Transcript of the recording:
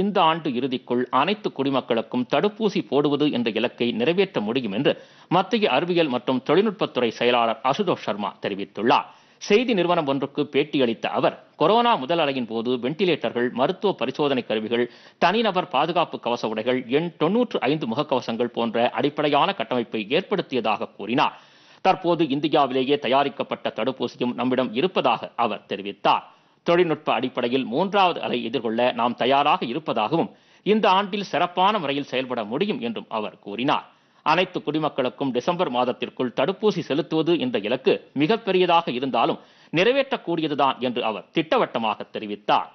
இந்த ஆண்டு இறுதிக்குள் அனைத்து குடிமக்களுக்கும் தடுப்பூசி போடுவது என்ற இலக்கை நிறைவேற்ற முடியும் என்று மத்திய அறிவியல் மற்றும் தொழில்நுட்பத்துறை செயலாளர் அசுதோஷ் சர்மா தெரிவித்துள்ளார் செய்தி நிறுவனம் ஒன்றுக்கு பேட்டியளித்த அவர் கொரோனா முதல் அலையின் போது வெண்டிலேட்டர்கள் மருத்துவ பரிசோதனை கருவிகள் தனிநபர் பாதுகாப்பு கவச உடைகள் எண் தொன்னூற்று ஐந்து முகக்கவசங்கள் போன்ற அடிப்படையான கட்டமைப்பை ஏற்படுத்தியதாக கூறினார் தற்போது இந்தியாவிலேயே தயாரிக்கப்பட்ட தடுப்பூசியும் நம்மிடம் இருப்பதாக அவர் தெரிவித்தார் தொழில்நுட்ப அடிப்படையில் மூன்றாவது அலை எதிர்கொள்ள நாம் தயாராக இருப்பதாகவும் இந்த ஆண்டில் சிறப்பான முறையில் செயல்பட முடியும் என்றும் அவர் கூறினார் அனைத்து குடிமக்களுக்கும் டிசம்பர் மாதத்திற்குள் தடுப்பூசி செலுத்துவது இந்த இலக்கு மிகப்பெரியதாக இருந்தாலும் நிறைவேற்றக்கூடியதுதான் என்று அவர் திட்டவட்டமாக தெரிவித்தார்